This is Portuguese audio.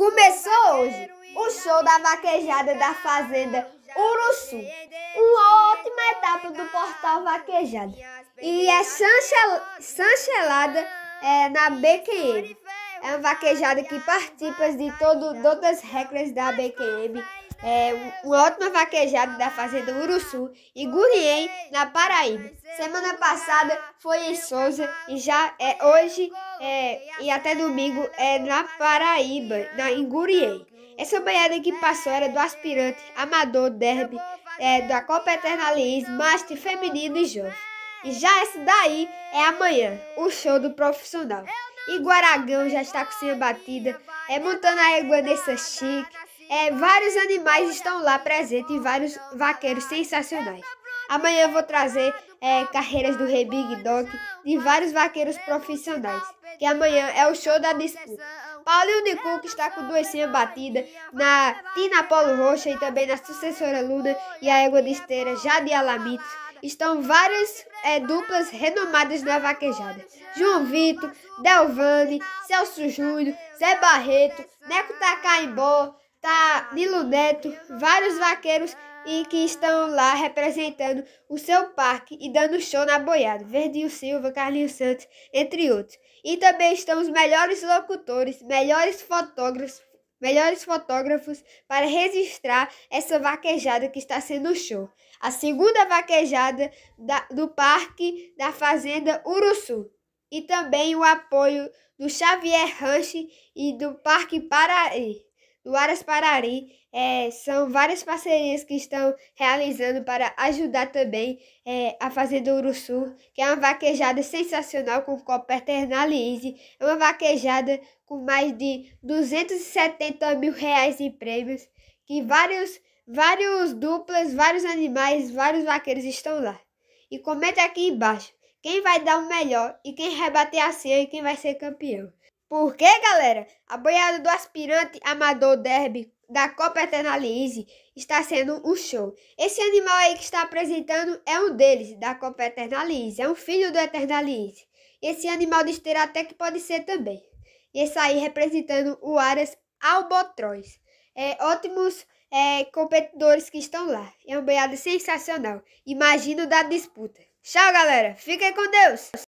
Começou hoje o show da vaquejada da Fazenda Uruçu, uma ótima etapa do Portal Vaquejada. E é chancelada é, na BQM. É uma vaquejada que participa de todas as regras da BQM é, uma ótima vaquejada da Fazenda Uruçu e Gurien, na Paraíba. Semana passada foi em Souza e já é hoje é, e até domingo é na Paraíba, na, em Gurien. Essa banhada que passou era do aspirante amador derby é, da Copa Eternaliz, Master Feminino e Jovem. E já essa daí é amanhã, o show do profissional. E Guaragão já está com sua batida, é montando a égua dessa chique. É, vários animais estão lá presentes e vários vaqueiros sensacionais. Amanhã eu vou trazer é, carreiras do Rei Big Dog de vários vaqueiros profissionais. Que amanhã é o show da disputa. Paulinho de Cook está com doencinha batida na Tina Polo Roxa e também na sucessora Luna e a égua de esteira Jade Alamito. Estão várias é, duplas renomadas na vaquejada. João Vitor, Delvani, Celso Júnior, Zé Barreto, Neco Takaimbó, tá Nilo Neto, vários vaqueiros e que estão lá representando o seu parque e dando show na boiada. Verdinho Silva, Carlinhos Santos, entre outros. E também estão os melhores locutores, melhores fotógrafos, melhores fotógrafos para registrar essa vaquejada que está sendo show. A segunda vaquejada da, do Parque da Fazenda Uruçu. E também o apoio do Xavier Ranch e do Parque Paraí do Aras Parari. É, são várias parcerias que estão realizando para ajudar também é, a fazer do Uruçu, que é uma vaquejada sensacional com Coperta Hernalize. É uma vaquejada com mais de 270 mil reais em prêmios, que vários, vários duplas, vários animais, vários vaqueiros estão lá. E comenta aqui embaixo quem vai dar o melhor e quem rebater a senha e quem vai ser campeão. Porque, galera, a banhada do aspirante amador derby da Copa Eternalize está sendo um show. Esse animal aí que está apresentando é um deles, da Copa Eternalize, é um filho do Eternalize. Esse animal de esteira até que pode ser também. Esse aí representando o Aras Albotróis. É, ótimos é, competidores que estão lá. É um banhado sensacional. Imagino da disputa. Tchau, galera. Fiquem com Deus.